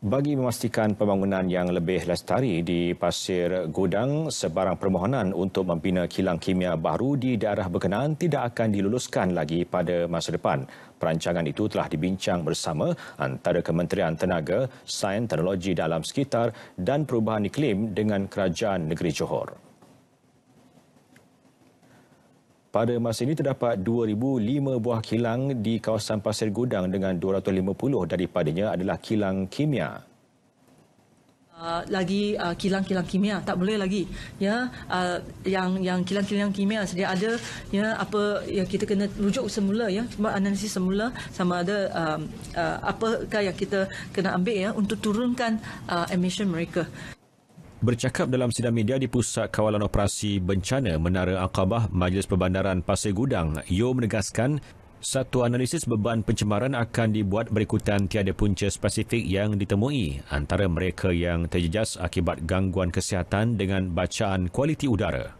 Bagi memastikan pembangunan yang lebih lestari di Pasir Gudang, sebarang permohonan untuk membina kilang kimia baru di daerah berkenaan tidak akan diluluskan lagi pada masa depan. Perancangan itu telah dibincang bersama antara Kementerian Tenaga, Sains Teknologi Dalam Sekitar dan Perubahan Iklim dengan Kerajaan Negeri Johor. Pada masa ini terdapat 2,005 buah kilang di kawasan Pasir Gudang dengan 250 daripadanya adalah kilang kimia. Uh, lagi uh, kilang-kilang kimia tak boleh lagi ya uh, yang yang kilang-kilang kimia sedia ada ya apa yang kita kena rujuk semula ya buat analisis semula sama ada um, uh, apakah yang kita kena ambil ya untuk turunkan uh, emission mereka bercakap dalam sidang media di Pusat Kawalan Operasi Bencana Menara Akabah Majlis Perbandaran Pasir Gudang, Yo menegaskan satu analisis beban pencemaran akan dibuat berikutan tiada punca spesifik yang ditemui antara mereka yang terjejas akibat gangguan kesihatan dengan bacaan kualiti udara.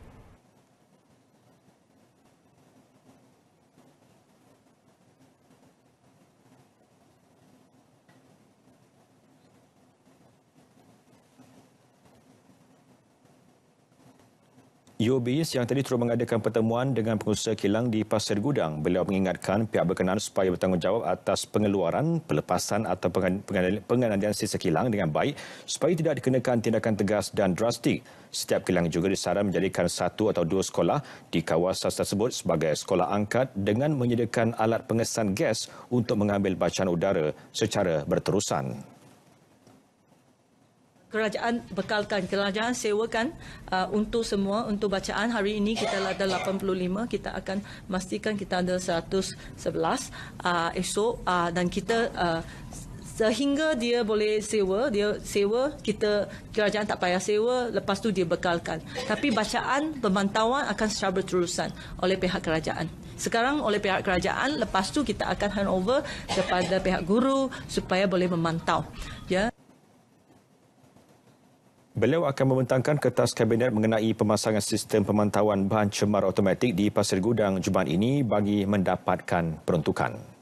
Yobis yang tadi terus mengadakan pertemuan dengan pengusaha kilang di Pasir Gudang. Beliau mengingatkan pihak berkenaan supaya bertanggungjawab atas pengeluaran, pelepasan atau pengendalian sisa kilang dengan baik supaya tidak dikenakan tindakan tegas dan drastik. Setiap kilang juga disarankan menjadikan satu atau dua sekolah di kawasan tersebut sebagai sekolah angkat dengan menyediakan alat pengesan gas untuk mengambil bacaan udara secara berterusan kerajaan bekalkan, kerajaan sewakan uh, untuk semua, untuk bacaan hari ini kita lah ada 85 kita akan pastikan kita ada 111 uh, esok uh, dan kita uh, sehingga dia boleh sewa dia sewa, kita kerajaan tak payah sewa, lepas tu dia bekalkan tapi bacaan, pemantauan akan secara berterusan oleh pihak kerajaan sekarang oleh pihak kerajaan, lepas tu kita akan hand over kepada pihak guru supaya boleh memantau ya, Beliau akan membentangkan kertas kabinet mengenai pemasangan sistem pemantauan bahan cemar otomatik di Pasir Gudang Jumaat ini bagi mendapatkan peruntukan.